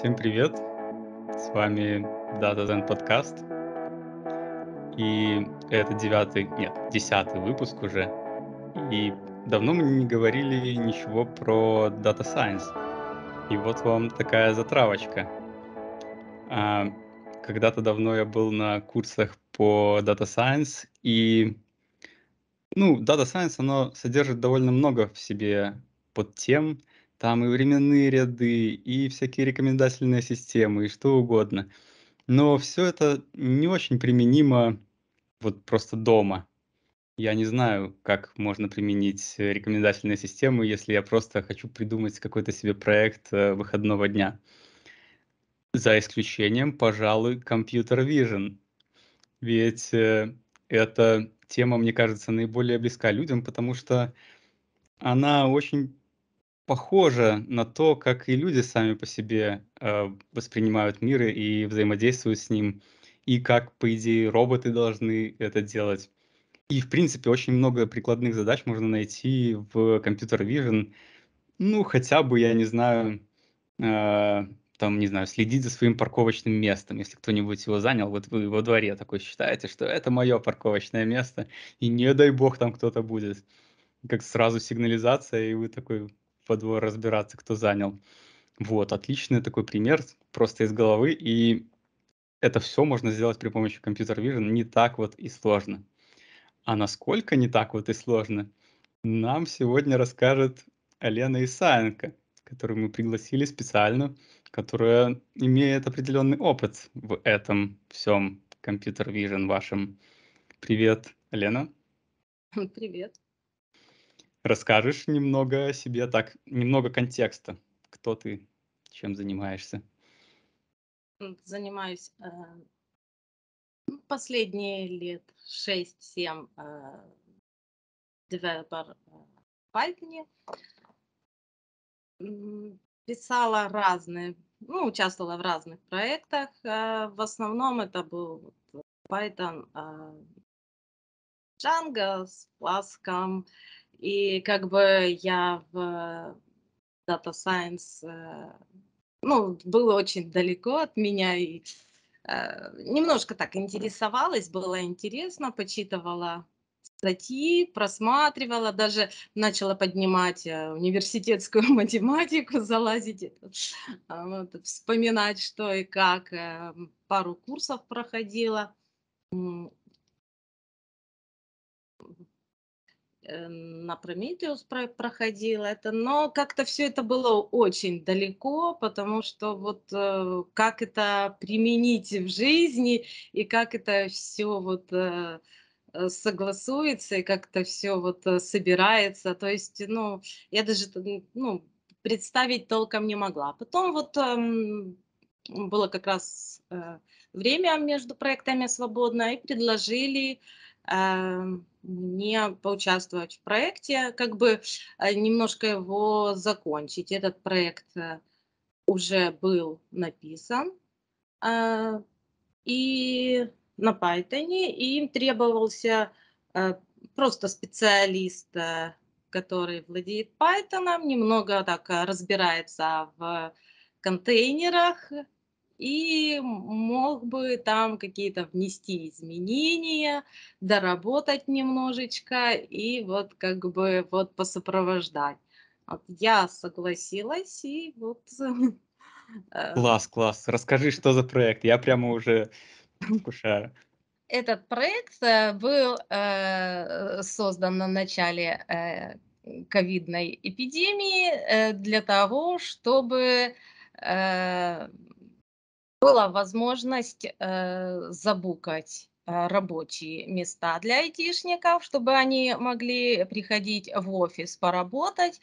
Всем привет! С вами Data Zen Podcast, И это девятый, нет, десятый выпуск уже. И давно мы не говорили ничего про Data Science. И вот вам такая затравочка. А, когда-то давно я был на курсах по Data Science, и ну, Data Science, оно содержит довольно много в себе под тем там и временные ряды, и всякие рекомендательные системы, и что угодно. Но все это не очень применимо вот просто дома. Я не знаю, как можно применить рекомендательные системы, если я просто хочу придумать какой-то себе проект э, выходного дня. За исключением, пожалуй, компьютер Vision. Ведь э, эта тема, мне кажется, наиболее близка людям, потому что она очень похоже на то, как и люди сами по себе э, воспринимают мир и взаимодействуют с ним, и как, по идее, роботы должны это делать. И, в принципе, очень много прикладных задач можно найти в компьютер Vision. Ну, хотя бы, я не знаю, э, там, не знаю, следить за своим парковочным местом. Если кто-нибудь его занял, вот вы во дворе такой считаете, что это мое парковочное место, и не дай бог там кто-то будет. Как сразу сигнализация, и вы такой, по разбираться, кто занял. Вот, отличный такой пример, просто из головы, и это все можно сделать при помощи Computer Vision не так вот и сложно. А насколько не так вот и сложно, нам сегодня расскажет Лена Исаенко, которую мы пригласили специально, которая имеет определенный опыт в этом всем Computer Vision вашем. Привет, Лена. Привет. Расскажешь немного о себе, так, немного контекста. Кто ты, чем занимаешься? Занимаюсь э, ну, последние лет 6-7 э, девелопер Python. Э, писала разные, ну, участвовала в разных проектах. Э, в основном это был Python, э, Django с Flask, и как бы я в Data Science, э, ну, было очень далеко от меня, и э, немножко так интересовалась, было интересно, почитывала статьи, просматривала, даже начала поднимать э, университетскую математику, залазить, а, вот, вспоминать что и как, пару курсов проходила. Э, на Прометеус проходила это, но как-то все это было очень далеко, потому что вот э, как это применить в жизни и как это все вот э, согласуется и как-то все вот собирается, то есть, ну, я даже, ну, представить толком не могла. Потом вот эм, было как раз время между проектами свободно и предложили эм, не поучаствовать в проекте, как бы э, немножко его закончить. Этот проект э, уже был написан э, и на Python, и им требовался просто специалист, который владеет Python, немного так разбирается в контейнерах и мог бы там какие-то внести изменения, доработать немножечко и вот как бы вот посопровождать. Вот я согласилась и вот... Э, класс, класс. Расскажи, что за проект. Я прямо уже вкушаю этот проект э, был э, создан на начале ковидной эпидемии для того, чтобы была возможность э, забукать э, рабочие места для айтишников, чтобы они могли приходить в офис поработать.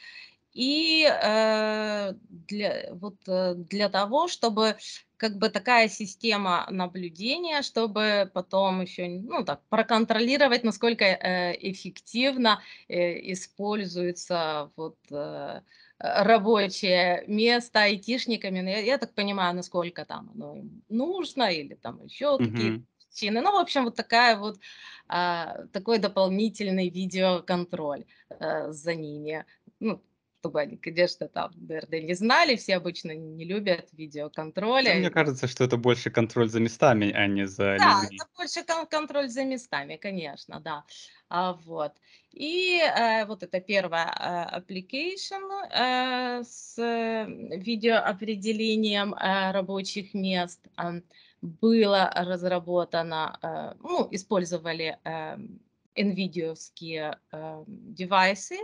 И э, для, вот, э, для того, чтобы как бы такая система наблюдения, чтобы потом еще ну, так, проконтролировать, насколько э, эффективно э, используется вот, э, Э, рабочее место айтишниками, но ну, я, я так понимаю, насколько там оно им нужно или там еще угу. какие-то причины. Ну, в общем, вот такая вот а, такой дополнительный видеоконтроль а, за ними. Ну, чтобы они, конечно, там ДРД не знали, все обычно не любят ну, видеоконтроля. Мне кажется, что это больше контроль за местами, а не за... Да, людьми. это больше кон- контроль за местами, конечно, да. А, вот. И э, вот это первая application э, с видеоопределением э, рабочих мест было разработано, ну, использовали эм, NVIDIA э, девайсы.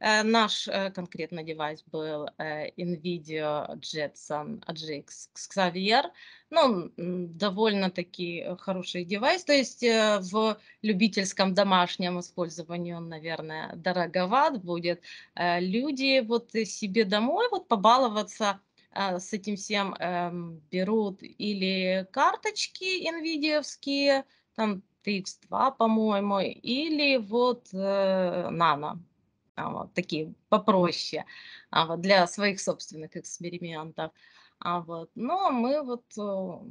Э, наш э, конкретно девайс был э, NVIDIA Jetson GX Xavier. Ну, довольно-таки э, хороший девайс. То есть э, в любительском домашнем использовании он, наверное, дороговат будет. Э, люди вот себе домой вот побаловаться э, с этим всем э, берут или карточки NVIDIA, там TX2, по-моему, или вот Nano. Э, а, вот, такие попроще а, вот, для своих собственных экспериментов. А вот, но мы вот а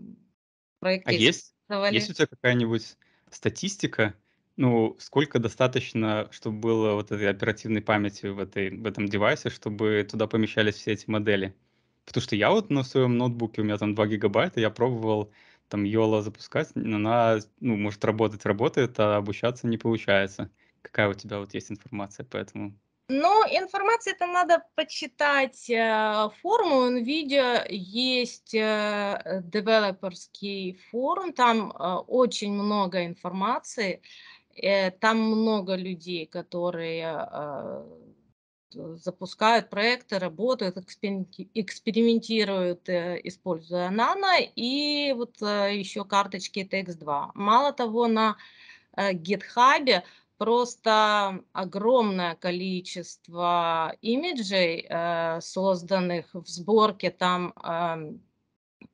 проекты... А есть, есть у тебя какая-нибудь статистика, ну, сколько достаточно, чтобы было вот этой оперативной памяти в, этой, в этом девайсе, чтобы туда помещались все эти модели? Потому что я вот на своем ноутбуке, у меня там 2 гигабайта, я пробовал там Йола запускать, она, ну, может, работать работает, а обучаться не получается. Какая у тебя вот есть информация по этому? Ну, информация это надо почитать. Э, форумы NVIDIA есть э, девелоперский форум, там э, очень много информации, там много людей, которые Э, запускают проекты, работают, экспериментируют, э, используя НАНО и вот э, еще карточки TX2. Мало того, на GitHub просто огромное количество имиджей, созданных в сборке там эм,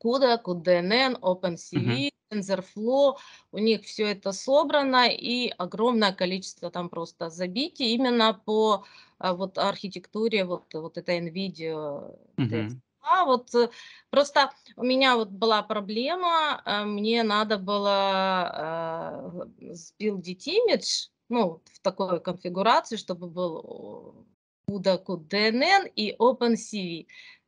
CUDA, CUDNN, OpenCV, TensorFlow, у них все это собрано и огромное количество там просто забитий именно по а, вот архитектуре вот, вот этой NVIDIA. Uh-huh. А вот э, просто у меня вот была проблема, а, мне надо было э, сбилдить имидж, ну, в такой конфигурации, чтобы был CUDA, DNN и OpenCV.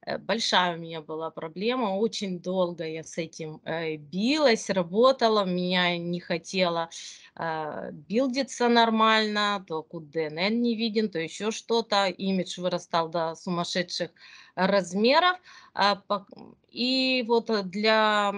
Э, большая у меня была проблема, очень долго я с этим э, билась, работала, меня не хотела э, билдиться нормально, то КУДНН не виден, то еще что-то, имидж вырастал до сумасшедших размеров. А, и вот для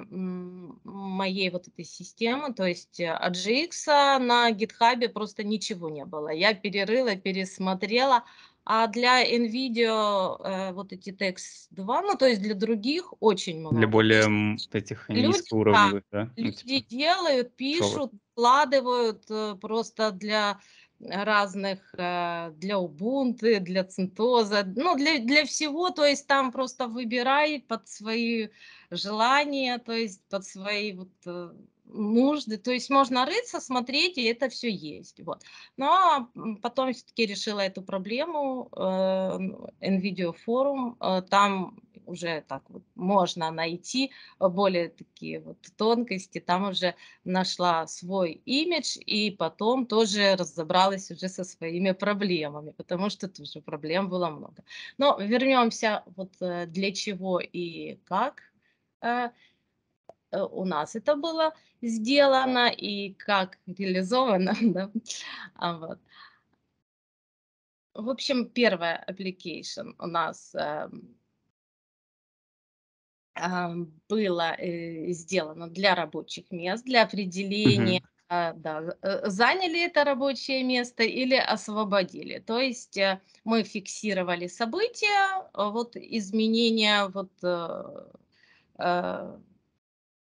моей вот этой системы, то есть AGX а на гитхабе просто ничего не было. Я перерыла, пересмотрела, а для NVIDIA э, вот эти TX2, ну, то есть для других очень много. Для более этих низкого уровня, да? да? Ну, люди ну, типа, делают, пишут, вкладывают э, просто для разных, э, для Ubuntu, для CentOS ну, для, для всего, то есть там просто выбирай под свои желания, то есть под свои вот э, нужды. То есть можно рыться, смотреть, и это все есть. Вот. Но ну, а, потом все-таки решила эту проблему NVIDIA э, ну, форум. Э, там уже так вот можно найти более такие вот тонкости. Там уже нашла свой имидж и потом тоже разобралась уже со своими проблемами, потому что тоже проблем было много. Но вернемся вот э, для чего и как Э, у нас это было сделано и как реализовано. Да? А вот. В общем, первая application у нас эм, а, э, э, было сделано для рабочих мест, для определения, mm-hmm. да, э, заняли это рабочее место или освободили. То есть э, мы фиксировали события, вот изменения вот э,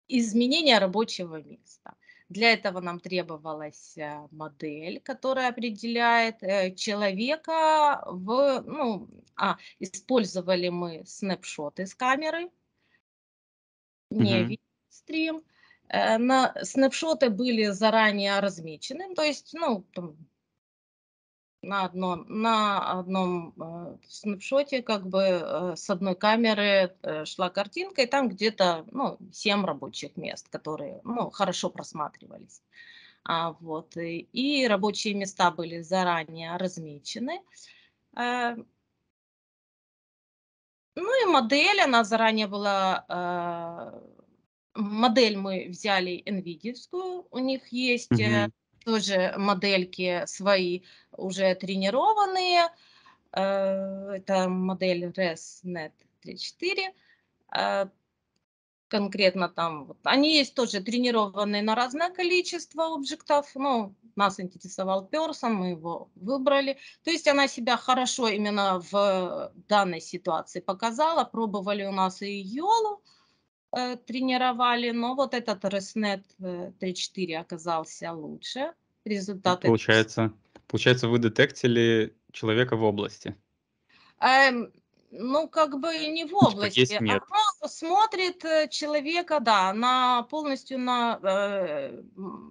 изменение рабочего места. Для этого нам требовалась э, модель, которая определяет э, человека в... Ну, а, использовали мы снапшоты с камеры, не mm-hmm. На, снапшоты были заранее размечены, то есть, ну, там, на одном, на одном э, снапшоте, как бы э, с одной камеры э, шла картинка, и там где-то ну, 7 рабочих мест, которые ну, хорошо просматривались. А, вот, и, и рабочие места были заранее размечены. Э, ну и модель, она заранее была... Э, модель мы взяли NVIDIA, у них есть... Mm -hmm тоже модельки свои уже тренированные. Э, это модель ResNet 3.4. Э, конкретно там вот. они есть тоже тренированные на разное количество объектов. Ну, нас интересовал Персон мы его выбрали. То есть она себя хорошо именно в данной ситуации показала. Пробовали у нас и Йолу Э, тренировали, но вот этот ResNet 3.4 э, оказался лучше. Ну, Результаты... Получается, получается, вы детектили человека в области. Эм, ну, как бы не в области. Оно смотрит э, человека, да, на полностью на... Э,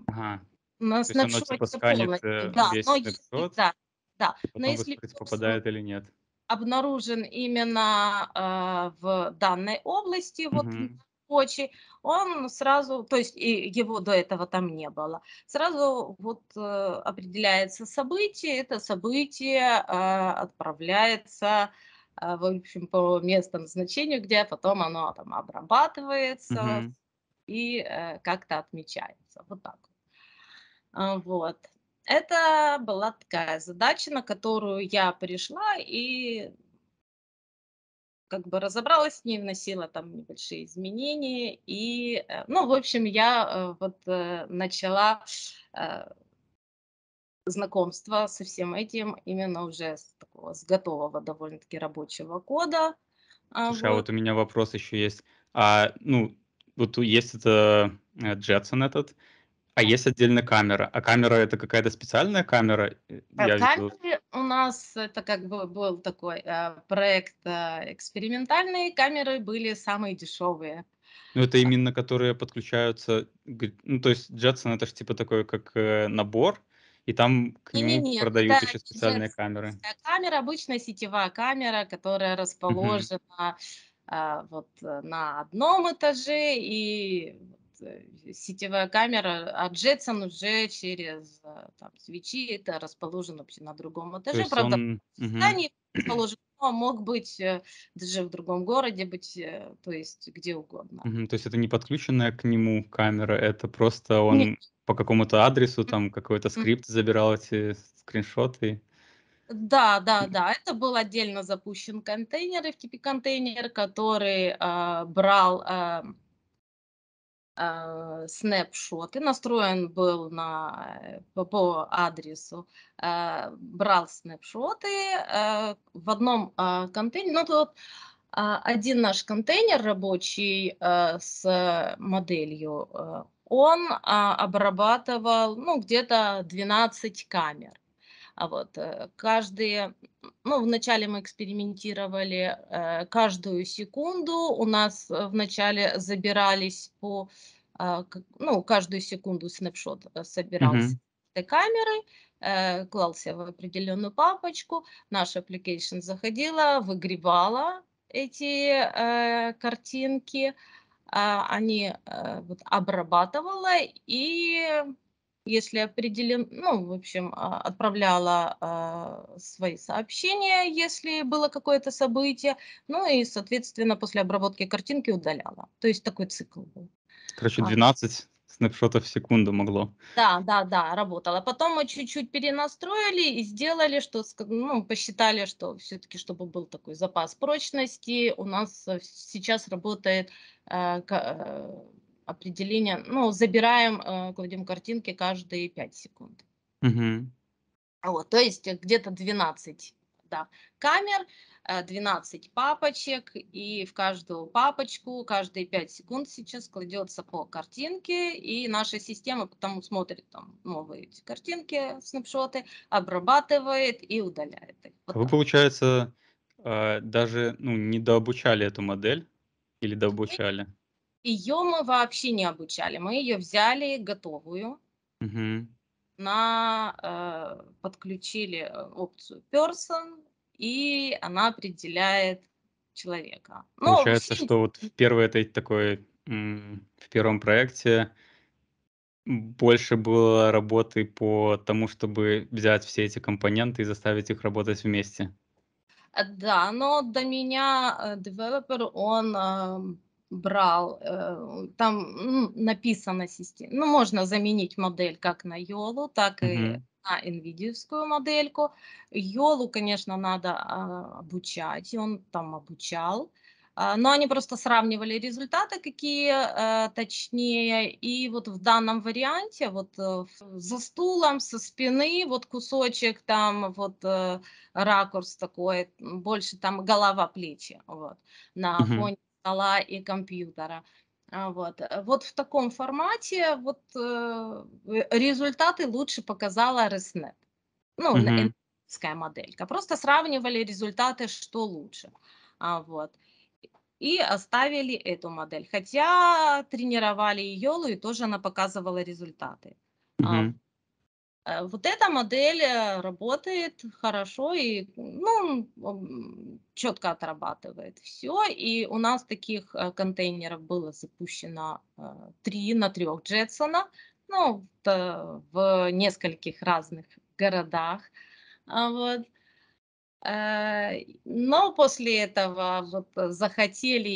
ага. На снапшоте типа, полностью. Да, весь но если, да, да. но если попадает или нет обнаружен именно э, в данной области, угу. вот Сочи, он сразу, то есть и его до этого там не было, сразу вот э, определяется событие, это событие э, отправляется э, в общем по месту назначению, где потом оно там обрабатывается mm и э, как-то отмечается, вот так. вот. Это была такая задача, на которую я пришла и как бы разобралась с ней, вносила там небольшие изменения. И, э, ну, в общем, я э, вот э, начала знакомство со всем этим именно уже с, такого, с готового довольно-таки рабочего кода. А, Слушай, а вот. а вот у меня вопрос еще есть. А, ну, вот есть это Jetson этот, а есть отдельная камера. А камера это какая-то специальная камера? А камеры у нас это как бы был такой э, проект э, экспериментальный. Камеры были самые дешевые. Ну, это а именно которые подключаются. Ну, то есть Jetson это же типа такой, как э, набор, и там к нему не, не. продают да, еще специальные Jetson, камеры. Камера обычная сетевая камера, которая расположена uh-huh. э, вот на одном этаже и Э, сетевая камера, а Джетсон уже через а, там, свечи это расположен вообще на другом этаже. То Правда, он... в здании расположен, но мог быть э, даже в другом городе, быть, э, то есть где угодно. Угу. То есть это не подключенная к нему камера, это просто он Нет. по какому-то адресу, там какой-то скрипт забирал эти скриншоты. Да, да, да. Это был отдельно запущен контейнер, FTP-контейнер, который э, брал... Э, а, снэпшоты. Настроен был на, э, по, по адресу, а, брал снэпшоты э, в одном а, контейнере. Ну, тут один наш контейнер рабочий с моделью, э, он обрабатывал ну, где-то 12 камер. А вот э, каждые, ну, вначале мы экспериментировали э, каждую секунду, у нас э, вначале забирались по, ну, каждую секунду снапшот собирался mm-hmm. этой камерой, клался в определенную папочку, наша application заходила, выгребала эти э, картинки, э, они э, вот, обрабатывала и если определен, ну, в общем, а, отправляла а, свои сообщения, если было какое-то событие, ну и, соответственно, после обработки картинки удаляла. То есть такой цикл был. Короче, 12 а. снапшотов в секунду могло. Да, да, да, работало. Потом мы чуть-чуть перенастроили и сделали, что ну, посчитали, что все-таки, чтобы был такой запас прочности, у нас э, сейчас работает э, э определение, ну, забираем, э, кладем картинки каждые 5 секунд. Угу. Вот, то есть э, где-то 12 да, камер, 12 э, папочек, и в каждую папочку каждые 5 секунд сейчас кладется по картинке, и наша система потом смотрит там новые эти картинки, снапшоты, обрабатывает и удаляет их. Вот а Вы, получается, даже ну, не дообучали эту модель или дообучали? Ее мы вообще не обучали. Мы ее взяли готовую. Угу. На, э, подключили э, опцию person, и она определяет человека. Но Получается, вообще... что вот в первой этой такой, в первом проекте больше было работы по тому, чтобы взять все эти компоненты и заставить их работать вместе. Э, да, но до меня э, девелопер, он эм, брал, э, там написано система, ну можно заменить модель как на Йолу, так mm -hmm. и на NVIDIA модельку. Йолу, конечно, надо а, обучать, и он там обучал. А, но они просто сравнивали результаты, какие э, точнее. И вот в данном варианте, вот э, за стулом, со спины, вот кусочек там, вот ракурс такой, больше там голова плечи, вот, на фоне стола и компьютера. А, вот. Э, вот в таком формате вот, э, результаты лучше показала ResNet. Ну, mm-hmm. моделька. Просто сравнивали результаты, что лучше. А, вот и оставили эту модель. Хотя тренировали и ее, и тоже она показывала результаты. Mm-hmm. Э, вот эта модель э, работает хорошо и ну, четко отрабатывает все. И у нас таких э, контейнеров было запущено три на трех Джетсона ну, в нескольких разных городах. А вот. Но после этого вот захотели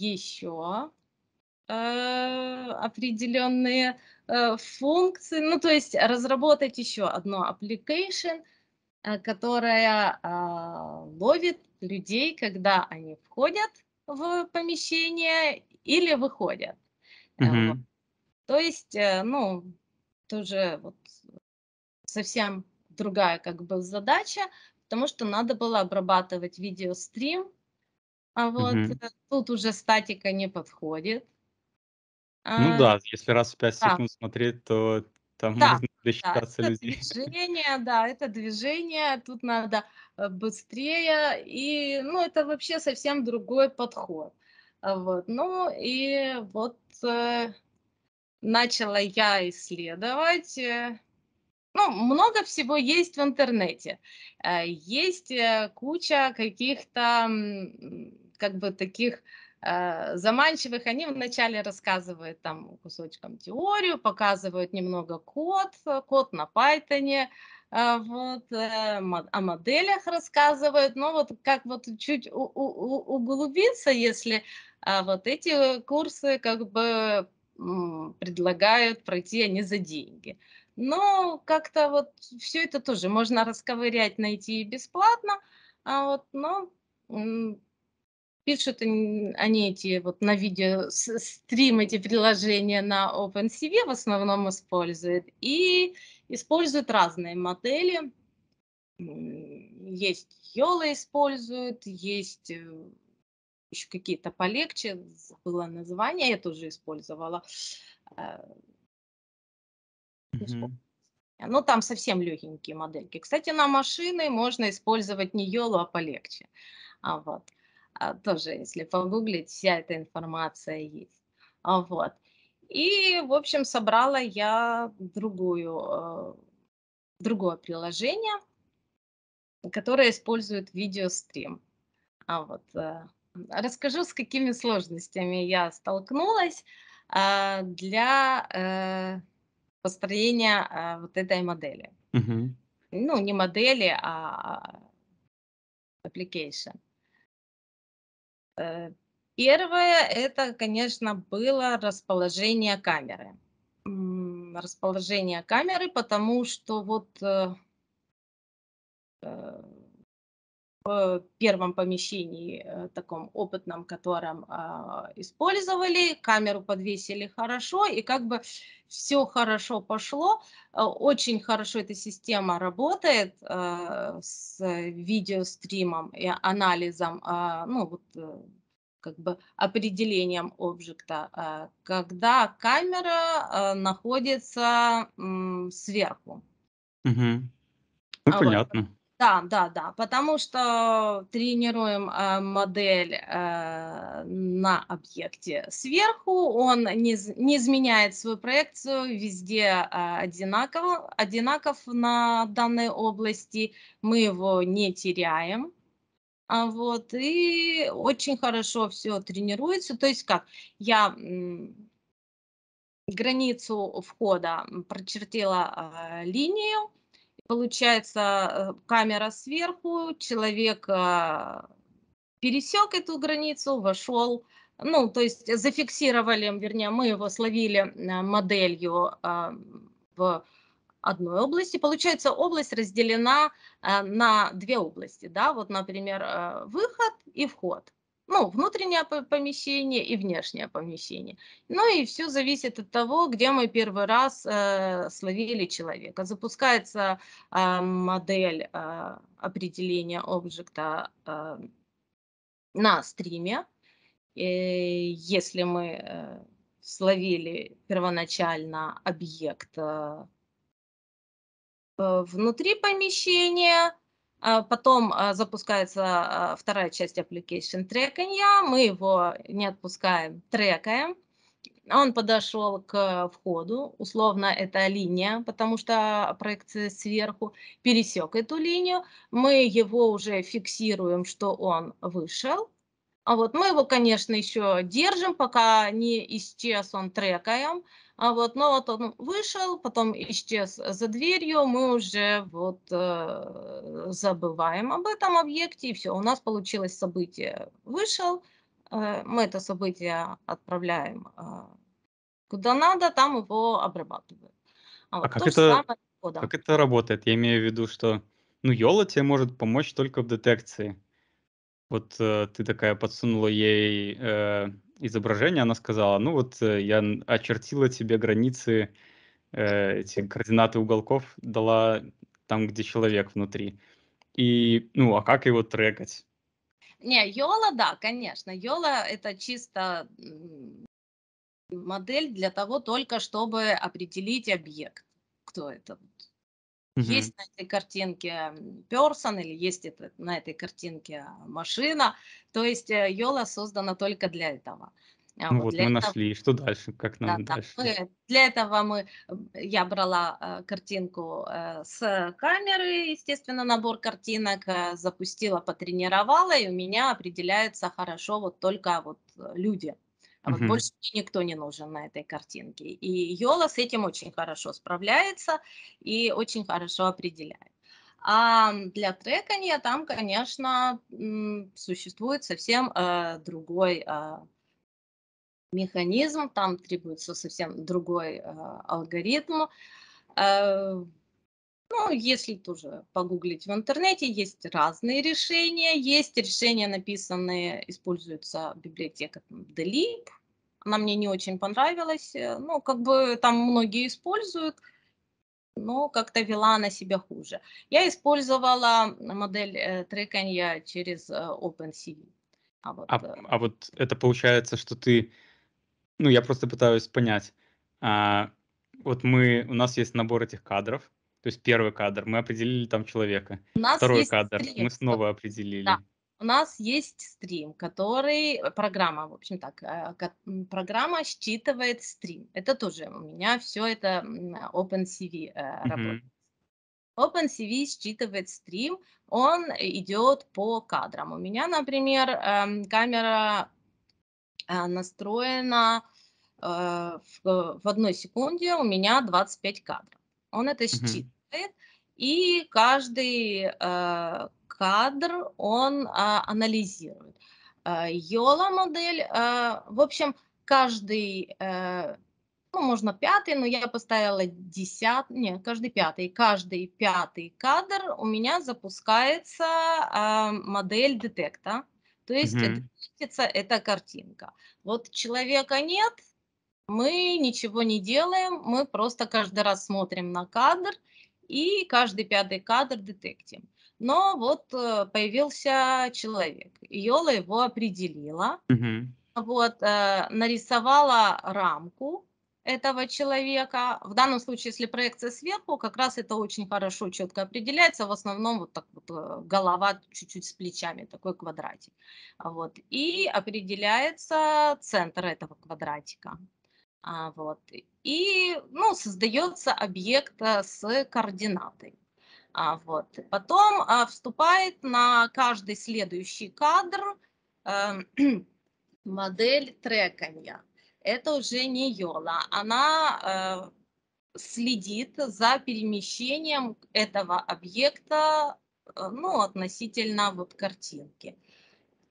еще определенные Э, функции, ну то есть разработать еще одно application, э, которая ловит людей, когда они входят в помещение или выходят. mm То есть, ну, тоже вот совсем другая как бы задача, потому что надо было обрабатывать видеострим, а вот mm тут уже статика не подходит. А, ну да, если раз в 5 да, секунд смотреть, то там да, можно да, досчитаться это движение, да, это движение, тут надо э, быстрее, и, ну, это вообще совсем другой подход. А вот, ну, и вот э, начала я исследовать. э, Ну, много всего есть в интернете. Э, Есть э, куча каких-то, как бы, таких Э, заманчивых, они вначале рассказывают там кусочком теорию, показывают немного код, э, код на Python, э, вот, о моделях рассказывают, но вот как вот чуть углубиться, если вот эти курсы как бы предлагают пройти они за деньги. Но как-то вот все это тоже можно расковырять, найти бесплатно, а вот, но Пишут они эти вот на видео стрим эти приложения на OpenCV в основном используют и используют разные модели. Есть Йола используют, есть э, еще какие-то полегче, было название, я тоже использовала. Mm-hmm. Ну, там совсем легенькие модельки. Кстати, на машины можно использовать не Йолу, а полегче. А вот. А, тоже, если погуглить, вся эта информация есть. А, вот. И, в общем, собрала я другую, э, другое приложение, которое использует видеострим. А вот, э, расскажу, с какими сложностями я столкнулась э, для построения вот этой модели. Угу. Ну, не модели, а, а application. Э, первое, это, конечно, было расположение камеры. Расположение камеры, потому что вот э, э, первом помещении, э, таком опытном, котором а, использовали, камеру подвесили хорошо, и как бы все хорошо пошло, э, очень хорошо эта система работает э, с видеостримом и анализом, а, ну вот как бы определением объекта, а, когда камера находится сверху. Угу. Ну, а понятно. Вот да, да, да, потому что тренируем э, модель э, на объекте сверху, он не, не изменяет свою проекцию, везде э, одинаково, одинаков на данной области, мы его не теряем. А вот, и очень хорошо все тренируется. То есть как, я границу входа прочертила э, линию, получается э, камера сверху, человек а, пересек эту границу, вошел, ну, то есть зафиксировали, вернее, мы его словили э, моделью а, в одной области. Получается, область разделена э, на две области, да, вот, например, выход и вход. Ну, внутреннее помещение и внешнее помещение. Ну и все зависит от того, где мы первый раз э, словили человека. Запускается э, модель э, определения объекта э, на стриме. И э, если мы э, словили первоначально объект э, э внутри помещения, а потом а, запускается а, вторая часть application трекания. Мы его не отпускаем, трекаем. Он подошел к входу, условно это линия, потому что проекция сверху пересек эту линию. Мы его уже фиксируем, что он вышел, а вот мы его, конечно, еще держим, пока не исчез он трекаем. А вот, но вот он вышел, потом исчез за дверью, мы уже вот э, забываем об этом объекте, и все, у нас получилось событие. Вышел, э, мы это событие отправляем э, куда надо, там его обрабатывают. А, а вот а как, это, как это работает? Я имею в виду, что ну, Йола тебе может помочь только в детекции. Вот э, ты такая подсунула ей э, изображение, она сказала, ну вот э, я очертила тебе границы, э, эти координаты уголков дала там, где человек внутри. И, ну, а как его трекать? Не, Йола, да, конечно. Йола это чисто модель для того только, чтобы определить объект, кто это Угу. Есть на этой картинке Персон или есть это, на этой картинке машина. То есть э, Йола создана только для этого. А ну вот, вот мы этого... нашли, что дальше, как нам да, дальше? Мы, для этого мы, я брала э, картинку э, с камеры, естественно, набор картинок, э, запустила, потренировала, и у меня определяется хорошо вот только вот э, люди, а вот угу. Больше мне никто не нужен на этой картинке. И Йола с этим очень хорошо справляется и очень хорошо определяет. А для трекания там, конечно, существует совсем э, другой э, механизм, там требуется совсем другой э, алгоритм. Э, ну, если тоже погуглить в интернете, есть разные решения. Есть решения, написанные, используется библиотека Delib. Она мне не очень понравилась. Ну, как бы там многие используют, но как-то вела она себя хуже. Я использовала модель э, трекания через э, OpenCV. А вот, а, а вот это получается, что ты... Ну, я просто пытаюсь понять. А, вот мы, у нас есть набор этих кадров, то есть первый кадр, мы определили там человека. У нас Второй кадр, стрим. мы снова определили. Да. У нас есть стрим, который, э, программа, в общем так, э, программа считывает стрим. Это тоже у меня все это OpenCV э, работает. mm OpenCV считывает стрим, он идет по кадрам. У меня, например, эм, камера настроена в одной секунде, у меня 25 кадров. Он это считывает, mm-hmm. и каждый э, кадр он а, э, анализирует. Йола модель, э, в общем, каждый, э, ну, можно пятый, но я поставила десятый, не, каждый пятый, каждый пятый кадр у меня запускается э, модель детекта, то есть mm-hmm. это, это картинка. Вот человека нет, мы ничего не делаем, мы просто каждый раз смотрим на кадр и каждый пятый кадр детектим. Но вот э, появился человек, Йола его определила, mm вот, э, нарисовала рамку этого человека. В данном случае, если проекция сверху, как раз это очень хорошо, четко определяется. В основном вот так вот э, голова чуть-чуть с плечами, такой квадратик. Вот. И определяется центр этого квадратика. А, вот. И ну, создается объект с координатой. А, вот. Потом а, вступает на каждый следующий кадр э, модель трекания. Это уже не Йола. Она э, следит за перемещением этого объекта э, ну, относительно вот картинки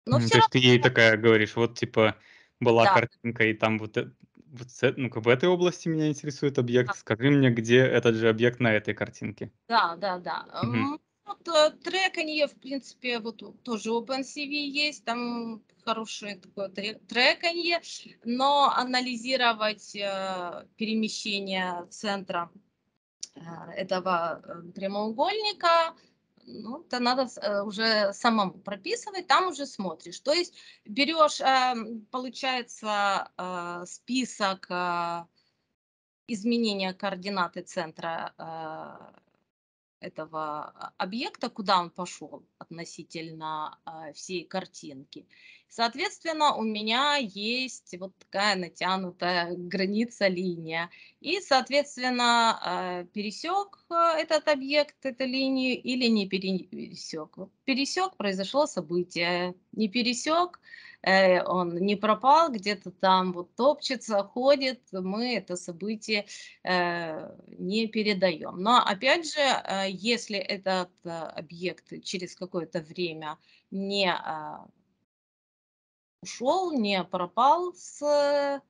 Но то есть ты ей такая говоришь, вот типа была да. картинка, и там вот э, вот с, э, ну, как этой области меня интересует а. объект. Скажи мне, где этот же объект на этой картинке. Да, да, да. Угу. Вот э, треканье, в принципе, вот тоже OpenCV есть, там хорошее такое треканье, но анализировать э, перемещение центра э, этого треугольника – ну, это надо э, уже самому прописывать, там уже смотришь. То есть берешь, эм, получается, э, список э, изменения координаты центра этого а, объекта, куда он пошел относительно всей картинки, Соответственно, у меня есть вот такая натянутая граница, линия. И, соответственно, э, пересек э, этот объект, эту линию или не пересек. Пересек, произошло событие. Не пересек, э, он не пропал, где-то там вот топчется, ходит, мы это событие не передаем. Но опять же, если этот объект через какое-то время не ушел, не пропал с э,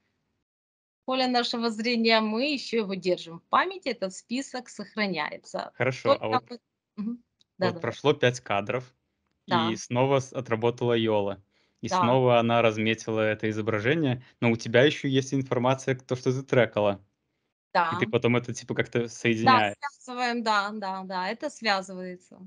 поля нашего зрения, мы еще его держим в памяти, этот список сохраняется. Хорошо, Только а вот, угу. да, вот да. прошло пять кадров, да. и снова отработала Йола. И да. снова она разметила это изображение, но у тебя еще есть информация, кто что ты Да. И ты потом это типа как-то соединяешь. Да, связываем, да, да, да, это связывается.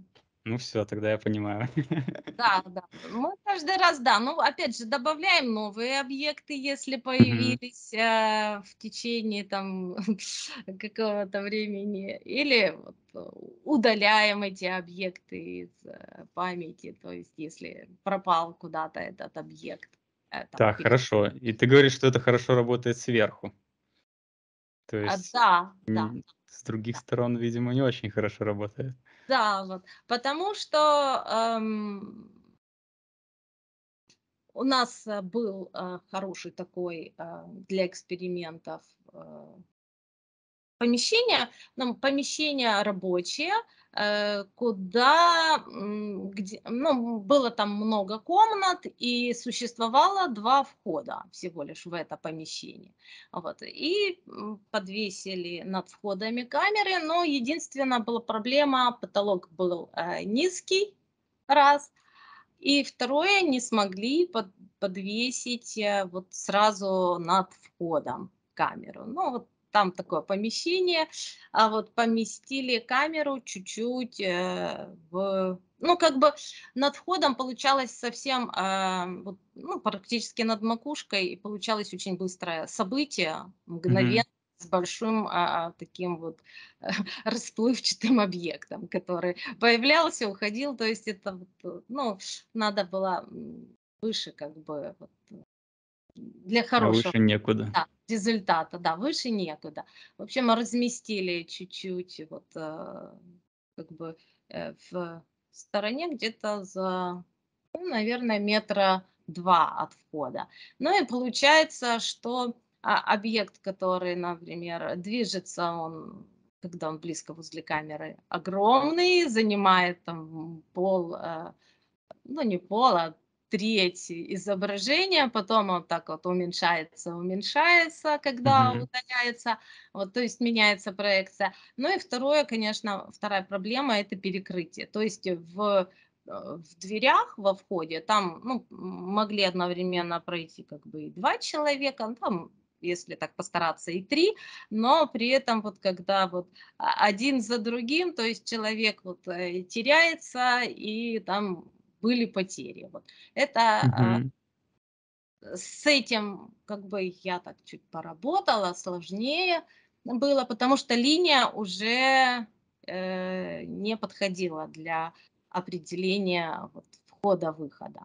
Ну все, тогда я понимаю. Да, да. Мы каждый раз, да. Ну, опять же, добавляем новые объекты, если появились угу. э, в течение там какого-то времени. Или вот, э, удаляем эти объекты из э, памяти, то есть если пропал куда-то этот объект. Э, так, хорошо. И ты говоришь, что это хорошо работает сверху. То а, есть а, да, да. с других да. сторон, видимо, не очень хорошо работает. Да, вот, потому что эм, у нас э, был э, хороший такой э, для экспериментов э, помещение, ну, помещение рабочее, Э, куда где, ну, было там много комнат и существовало два входа всего лишь в это помещение. Вот. И подвесили над входами камеры, но единственная была проблема, потолок был э, низкий, раз, и второе, не смогли под, подвесить э, вот сразу над входом камеру. Ну, вот там такое помещение, а вот поместили камеру чуть-чуть э, в... Ну, как бы над входом получалось совсем, э, вот, ну, практически над макушкой, и получалось очень быстрое событие, мгновенно. Mm-hmm с большим а, таким вот а, расплывчатым объектом, который появлялся, уходил, то есть это вот, э, ну надо было выше как бы вот, для а хорошего. А выше некуда. Да, результата, да, выше некуда. В общем, разместили чуть-чуть вот э, как бы э, в стороне где-то за, ну, наверное, метра два от входа. Ну и получается, что а, объект, который, например, движется, он когда он близко возле камеры, огромный, занимает там пол, э, ну не пол, а третье изображение, потом он так вот уменьшается, уменьшается, когда mm-hmm. удаляется, вот, то есть меняется проекция. Ну и второе, конечно, вторая проблема – это перекрытие, то есть в э, в дверях во входе, там ну, могли одновременно пройти как бы и два человека, ну, там если так постараться, и три, но при этом вот когда вот один за другим, то есть человек вот э, теряется и там были потери. Вот. Это угу. э, с этим как бы я так чуть поработала, сложнее было, потому что линия уже э, не подходила для определения вот, входа-выхода.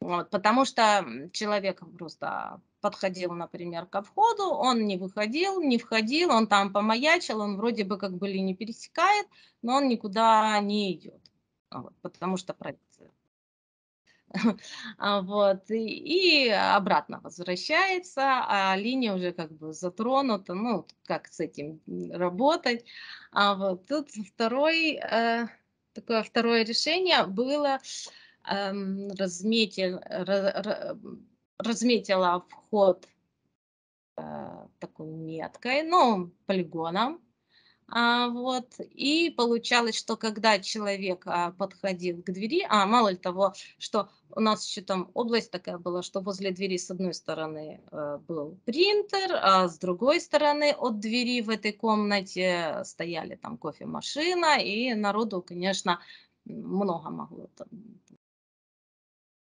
Вот, потому что человек просто подходил, например, ко входу, он не выходил, не входил, он там помаячил, он вроде бы как бы не пересекает, но он никуда не идет, вот, потому что А, вот, и, и обратно возвращается, а линия уже как бы затронута, ну, как с этим работать. А вот тут второй, э, такое второе решение было, э, разметила вход э, такой меткой, ну, полигоном, а, вот. И получалось, что когда человек а, подходил к двери, а мало ли того, что у нас еще там область такая была, что возле двери с одной стороны э, был принтер, а с другой стороны от двери в этой комнате стояли там кофемашина, и народу, конечно, много могло там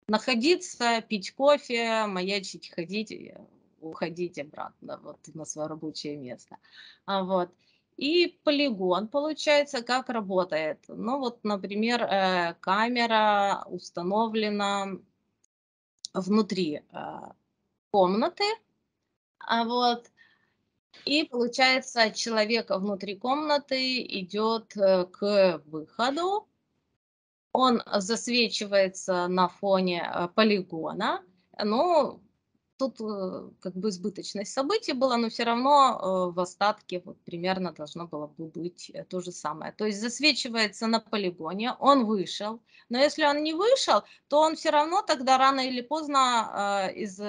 находиться, пить кофе, маячить, ходить, уходить обратно вот, на свое рабочее место. А вот. И полигон, получается, как работает. Ну вот, например, э, камера установлена внутри э, комнаты, а вот, и получается, человек внутри комнаты идет э, к выходу, он засвечивается на фоне полигона, ну, тут э, как бы избыточность событий была, но все равно э, в остатке вот примерно должно было бы быть э, то же самое. То есть засвечивается на полигоне, он вышел, но если он не вышел, то он все равно тогда рано или поздно из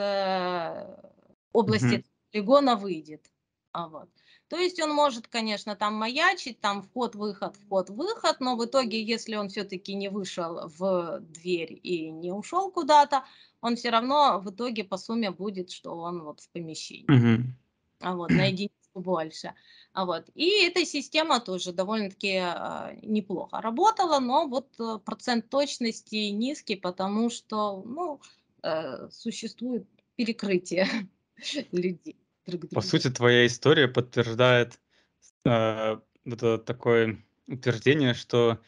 области mm полигона выйдет. А вот. То есть он может, конечно, там маячить, там вход-выход, вход-выход, но в итоге, если он все-таки не вышел в дверь и не ушел куда-то, он все равно в итоге по сумме будет, что он вот в помещении. Угу. А вот, на единицу больше. А вот. И эта система тоже довольно-таки э, неплохо работала, но вот э, процент точности низкий, потому что ну, э, существует перекрытие людей друг друга. По сути, твоя история подтверждает э, это такое утверждение, что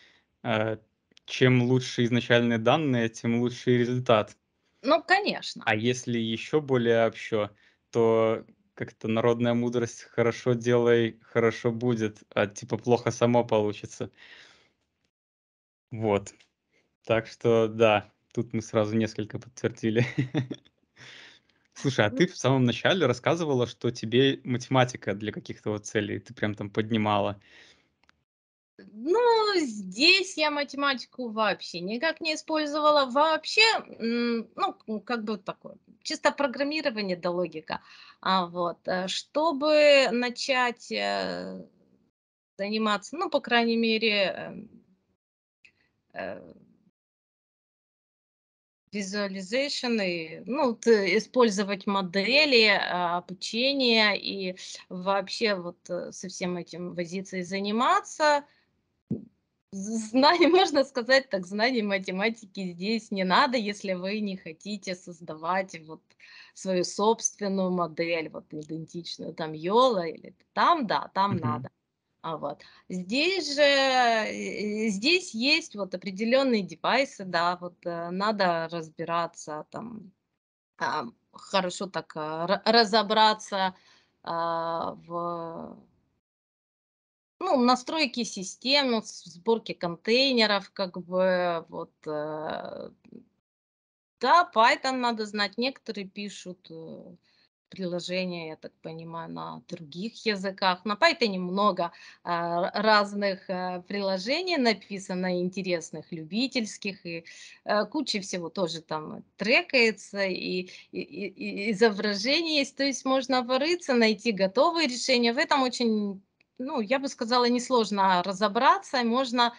э, чем лучше изначальные данные, тем лучше результат. Ну, конечно. А если еще более общо, то как-то народная мудрость «хорошо делай, хорошо будет», а типа «плохо само получится». Вот. Так что да, тут мы сразу несколько подтвердили. Слушай, а ты в самом начале рассказывала, что тебе математика для каких-то вот целей ты прям там поднимала. Ну, здесь я математику вообще никак не использовала. Вообще, ну, как бы такое, чисто программирование да логика. А вот, э, чтобы начать э, заниматься, ну, по крайней мере, эм, э, visualization, и, ну, использовать модели, а, обучения и вообще вот э, со всем этим возиться и заниматься. Знаний, можно сказать так, знаний математики здесь не надо, если вы не хотите создавать вот свою собственную модель, вот идентичную там Йола или там, да, там mm-hmm. надо. А вот. Здесь же, э, здесь есть вот определенные девайсы, да, вот э, надо разбираться там, хорошо так э, разобраться а, в ну, настройки систем, в сборке контейнеров, как бы, вот, да, Python надо знать, некоторые пишут приложения, я так понимаю, на других языках. На Python много а, разных а, приложений написано, интересных, любительских, и а, куча всего тоже там трекается, и, и, и изображение есть, то есть можно порыться, найти готовые решения. В этом очень, ну, я бы сказала, несложно разобраться, можно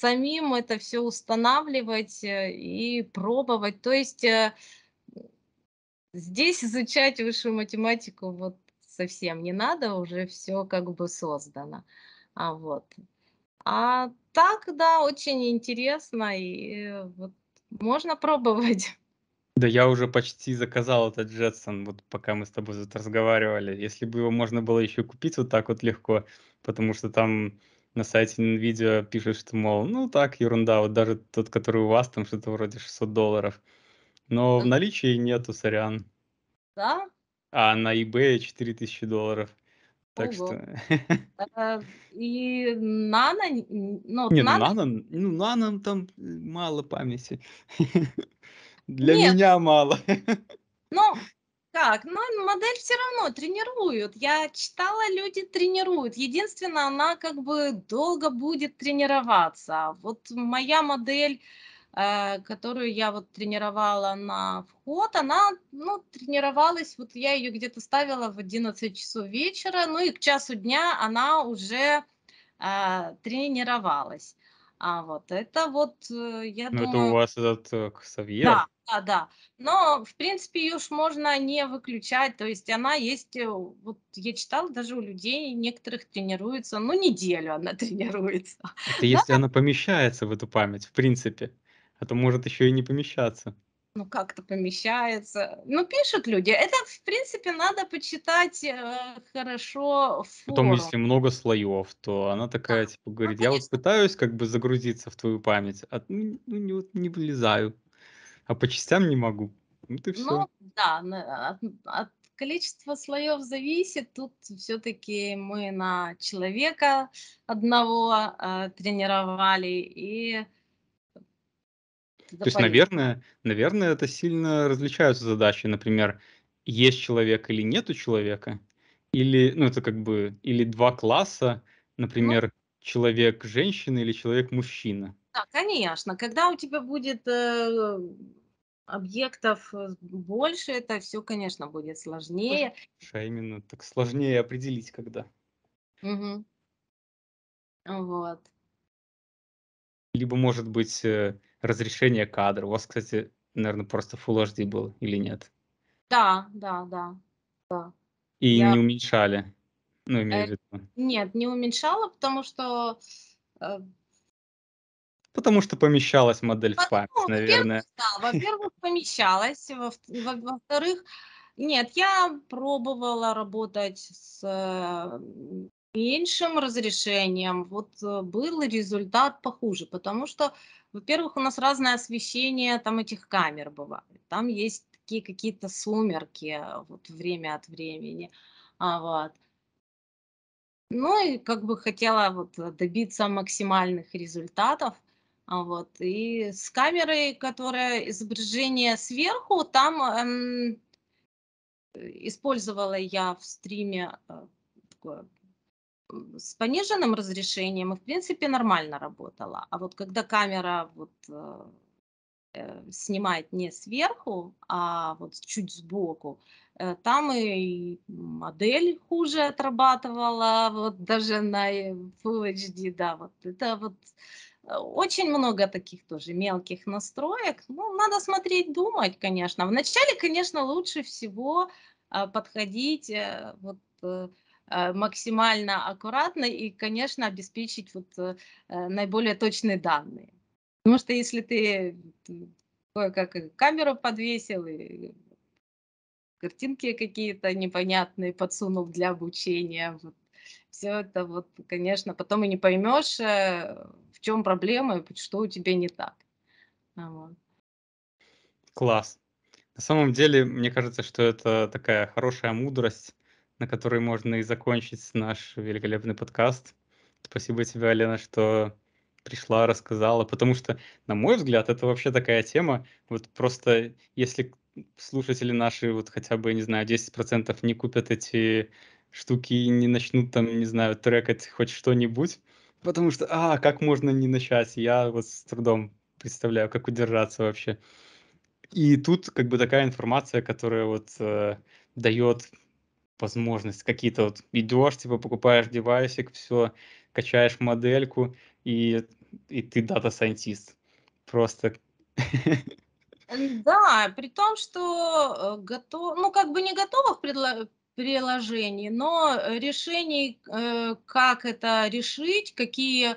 самим это все устанавливать э, и пробовать. То есть э, Здесь изучать высшую математику вот совсем не надо, уже все как бы создано. А вот. А так, да, очень интересно, и э, вот можно пробовать. Да я уже почти заказал этот Джетсон, вот пока мы с тобой тут разговаривали. Если бы его можно было еще купить вот так вот легко, потому что там на сайте NVIDIA пишут, что, мол, ну так, ерунда, вот даже тот, который у вас, там что-то вроде 600 долларов – но в наличии нету, сорян. Да? А на eBay 4000 долларов. Так Ого. что... А, и нано... Ну, Нет, ну, нано... Ну, нано там э, мало памяти. Для Нет. меня мало. Ну, как? Но модель все равно тренируют. Я читала, люди тренируют. Единственное, она как бы долго будет тренироваться. А вот моя модель Э, которую я вот тренировала на вход, она, ну, тренировалась, вот я ее где-то ставила в 11 часов вечера, ну и к часу дня она уже а, тренировалась. А вот это вот, э, я ну, думаю... это у вас этот Ксавьер? Да, да, да. Но, в принципе, ее уж можно не выключать. То есть она есть, вот я читала, даже у людей некоторых тренируется, ну, неделю она тренируется. Это если она помещается в эту память, в принципе а то может еще и не помещаться ну, как-то помещается. Ну, пишут люди. Это, в принципе, надо почитать э, хорошо форум. Потом, если много слоев, то она такая, а, типа, ну, говорит, ну, я вот пытаюсь как бы загрузиться в твою память, а ну, ну не, вот, не влезаю, а по частям не могу. Вот и все. Ну, да, от, от количества слоев зависит. Тут все-таки мы на человека одного э, тренировали, и то есть, наверное, наверное, это сильно различаются задачи. Например, есть человек или нету человека, или, ну, это как бы, или два класса, ну например, ну, человек женщина или человек мужчина. Да, конечно. Когда у тебя будет э, объектов э, больше, это все, конечно, будет сложнее. А именно так сложнее определить, когда. Угу. Вот либо, может быть, э, разрешение кадра. У вас, кстати, наверное, просто Full HD был или нет? Да, да, да. да. И Я... не уменьшали? Ну, имею э, в виду. Нет, не уменьшала, потому что... Э, потому что помещалась модель Потом, в память, наверное. Да, во-первых, помещалась, во-вторых, нет, я пробовала работать с э, меньшим разрешением вот э, был результат похуже, потому что, во-первых, у нас разное освещение там этих камер бывает, там есть такие какие-то сумерки э, вот время от времени, а вот. Ну и как бы хотела вот добиться максимальных результатов, а вот и с камерой, которая изображение сверху, там эм, использовала я в стриме э, такое с пониженным разрешением и, в принципе, нормально работала. А вот когда камера вот, э, э, снимает не сверху, а вот чуть сбоку, э, там и модель хуже отрабатывала, вот даже на Full HD, да, вот это вот э, очень много таких тоже мелких настроек. Ну, надо смотреть, думать, конечно. Вначале, конечно, лучше всего э, подходить вот Э, максимально аккуратно и, конечно, обеспечить вот э, э, наиболее точные данные. Потому что если ты кое-как камеру подвесил и картинки какие-то непонятные подсунул для обучения, вот, все это вот, конечно, потом и не поймешь, в чем проблема, и что у тебя не так. А, вот. Класс. На самом деле, мне кажется, что это такая хорошая мудрость на которой можно и закончить наш великолепный подкаст. Спасибо тебе, Алена, что пришла, рассказала, потому что, на мой взгляд, это вообще такая тема, вот просто если слушатели наши вот хотя бы, не знаю, 10% не купят эти штуки и не начнут там, не знаю, трекать хоть что-нибудь, потому что, а, как можно не начать? Я вот с трудом представляю, как удержаться вообще. И тут как бы такая информация, которая вот э, дает возможность какие-то вот идешь, типа покупаешь девайсик, все, качаешь модельку, и, и ты дата-сайентист. Просто да, при том, что э, готов, ну как бы не готовых приложений, но э, решений, э, как это решить, какие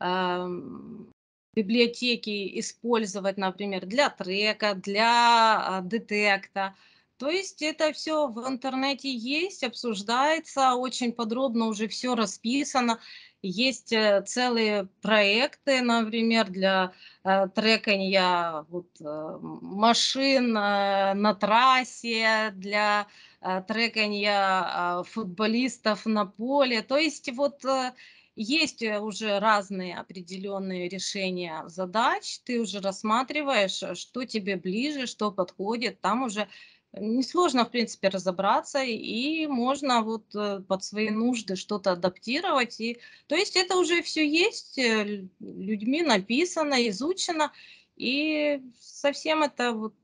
эм, библиотеки использовать, например, для трека, для а, детекта, то есть это все в интернете есть, обсуждается, очень подробно уже все расписано. Есть э, целые проекты, например, для э, трекания вот, э, машин э, на трассе, для э, трекания э, футболистов на поле. То есть вот э, есть э, уже разные определенные решения задач, ты уже рассматриваешь, э, что тебе ближе, что подходит, там уже Несложно, в принципе, разобраться, и можно вот э, под свои нужды что-то адаптировать. И, то есть это уже все есть, э, людьми написано, изучено, и совсем это вот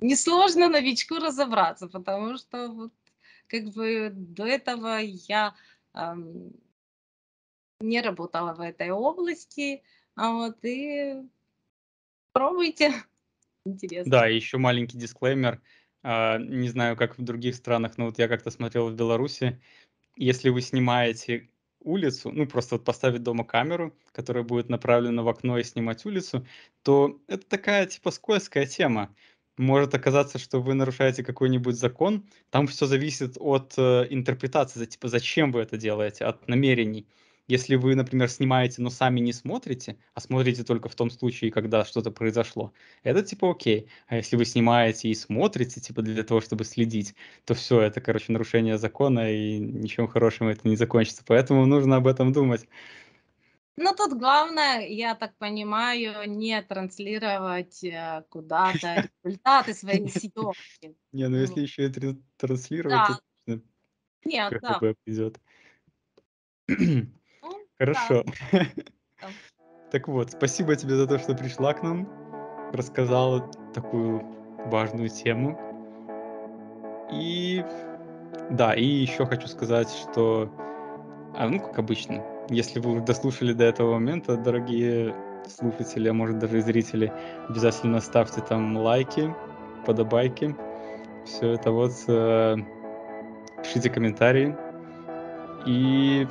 несложно новичку разобраться, потому что вот как бы до этого я эм, не работала в этой области, а вот и пробуйте. Интересно. Да, еще маленький дисклеймер. А, не знаю, как в других странах, но вот я как-то смотрел в Беларуси. Если вы снимаете улицу, ну просто вот поставить дома камеру, которая будет направлена в окно и снимать улицу, то это такая типа скользкая тема. Может оказаться, что вы нарушаете какой-нибудь закон. Там все зависит от э, интерпретации, типа зачем вы это делаете, от намерений. Если вы, например, снимаете, но сами не смотрите, а смотрите только в том случае, когда что-то произошло, это типа окей. А если вы снимаете и смотрите, типа для того, чтобы следить, то все, это, короче, нарушение закона, и ничем хорошим это не закончится. Поэтому нужно об этом думать. Ну, тут главное, я так понимаю, не транслировать э, куда-то результаты своей съемки. Не, ну если ну. еще и транслировать, то Нет, да. придет. Хорошо. Так вот, спасибо тебе за то, что пришла к нам, рассказала такую важную тему. И да, и еще хочу сказать, что, а, ну, как обычно, если вы дослушали до этого момента, дорогие слушатели, а может даже и зрители, обязательно ставьте там лайки, подобайки, все это вот, э, пишите комментарии. И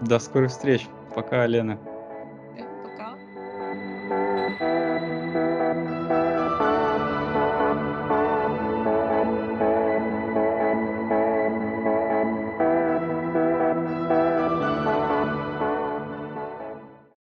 до скорых встреч. Пока, Лена.